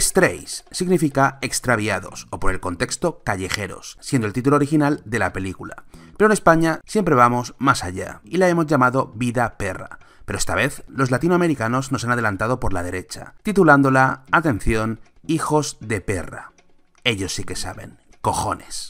Strays significa extraviados o por el contexto callejeros, siendo el título original de la película. Pero en España siempre vamos más allá y la hemos llamado Vida Perra. Pero esta vez los latinoamericanos nos han adelantado por la derecha, titulándola, atención, Hijos de Perra. Ellos sí que saben, cojones.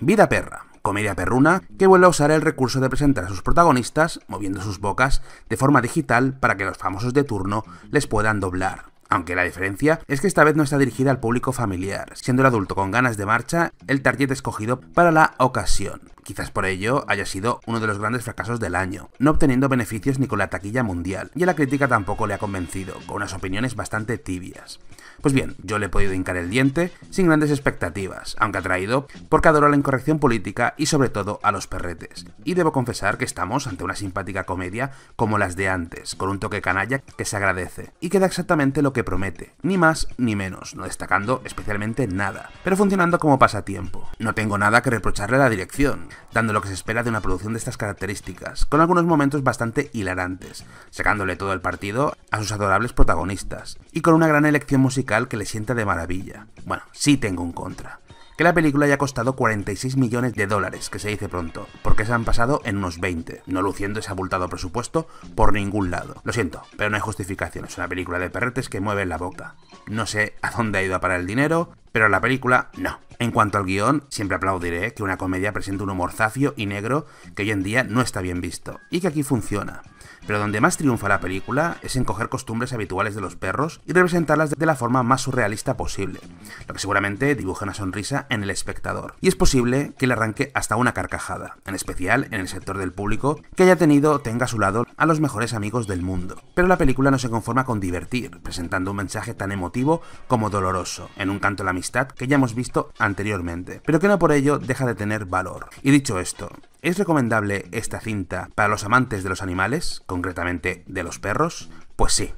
Vida Perra comedia perruna que vuelve a usar el recurso de presentar a sus protagonistas, moviendo sus bocas, de forma digital para que los famosos de turno les puedan doblar. Aunque la diferencia es que esta vez no está dirigida al público familiar, siendo el adulto con ganas de marcha el target escogido para la ocasión. Quizás por ello haya sido uno de los grandes fracasos del año, no obteniendo beneficios ni con la taquilla mundial, y a la crítica tampoco le ha convencido, con unas opiniones bastante tibias. Pues bien, yo le he podido hincar el diente sin grandes expectativas, aunque atraído porque adoro la incorrección política y sobre todo a los perretes. Y debo confesar que estamos ante una simpática comedia como las de antes, con un toque canalla que se agradece y que da exactamente lo que promete, ni más ni menos, no destacando especialmente nada, pero funcionando como pasatiempo. No tengo nada que reprocharle a la dirección, dando lo que se espera de una producción de estas características, con algunos momentos bastante hilarantes, sacándole todo el partido a sus adorables protagonistas y con una gran elección musical que le sienta de maravilla. Bueno, sí tengo un contra. Que la película haya costado 46 millones de dólares, que se dice pronto, porque se han pasado en unos 20, no luciendo ese abultado presupuesto por ningún lado. Lo siento, pero no hay justificación, es una película de perretes que mueve la boca. No sé a dónde ha ido a parar el dinero, pero la película no. En cuanto al guión, siempre aplaudiré que una comedia presente un humor zafio y negro que hoy en día no está bien visto, y que aquí funciona. Pero donde más triunfa la película es en coger costumbres habituales de los perros y representarlas de la forma más surrealista posible, lo que seguramente dibuja una sonrisa en el espectador. Y es posible que le arranque hasta una carcajada, en especial en el sector del público que haya tenido tenga a su lado a los mejores amigos del mundo. Pero la película no se conforma con divertir, presentando un mensaje tan emotivo como doloroso, en un canto a la amistad que ya hemos visto antes anteriormente, pero que no por ello deja de tener valor. Y dicho esto, ¿es recomendable esta cinta para los amantes de los animales, concretamente de los perros? Pues sí.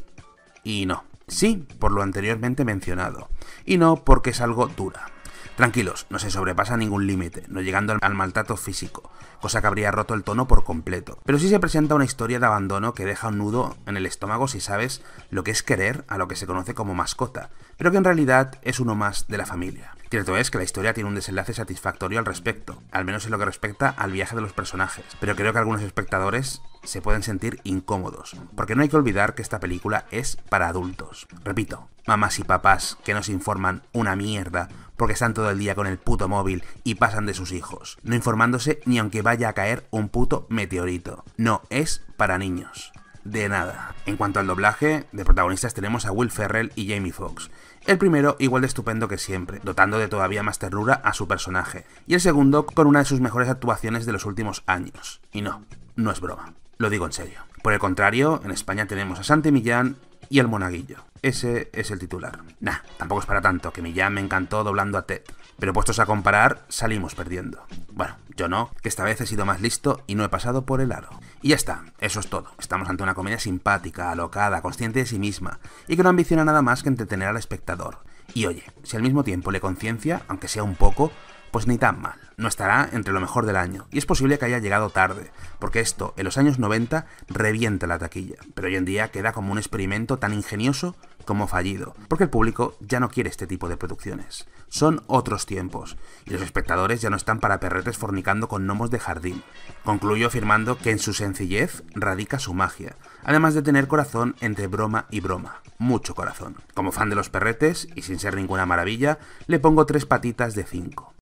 Y no. Sí, por lo anteriormente mencionado. Y no porque es algo dura. Tranquilos, no se sobrepasa ningún límite, no llegando al, maltrato físico, cosa que habría roto el tono por completo. Pero sí se presenta una historia de abandono que deja un nudo en el estómago si sabes lo que es querer a lo que se conoce como mascota, pero que en realidad es uno más de la familia. Cierto es que la historia tiene un desenlace satisfactorio al respecto, al menos en lo que respecta al viaje de los personajes, pero creo que algunos espectadores se pueden sentir incómodos, porque no hay que olvidar que esta película es para adultos. Repito, mamás y papás que nos informan una mierda porque están todo el día con el puto móvil y pasan de sus hijos, no informándose ni aunque vaya a caer un puto meteorito. No es para niños. De nada. En cuanto al doblaje, de protagonistas tenemos a Will Ferrell y Jamie Foxx. El primero igual de estupendo que siempre, dotando de todavía más ternura a su personaje, y el segundo con una de sus mejores actuaciones de los últimos años. Y no, no es broma. Lo digo en serio. Por el contrario, en España tenemos a Santi Millán y al Monaguillo. Ese es el titular. Nah, tampoco es para tanto, que Millán me encantó doblando a Ted. Pero puestos a comparar, salimos perdiendo. Bueno, yo no, que esta vez he sido más listo y no he pasado por el aro. Y ya está, eso es todo. Estamos ante una comedia simpática, alocada, consciente de sí misma, y que no ambiciona nada más que entretener al espectador. Y oye, si al mismo tiempo le conciencia, aunque sea un poco, pues ni tan mal, no estará entre lo mejor del año, y es posible que haya llegado tarde, porque esto, en los años 90, revienta la taquilla, pero hoy en día queda como un experimento tan ingenioso como fallido, porque el público ya no quiere este tipo de producciones. Son otros tiempos, y los espectadores ya no están para perretes fornicando con gnomos de jardín. Concluyo afirmando que en su sencillez radica su magia, además de tener corazón entre broma y broma, mucho corazón. Como fan de los perretes, y sin ser ninguna maravilla, le pongo tres patitas de cinco.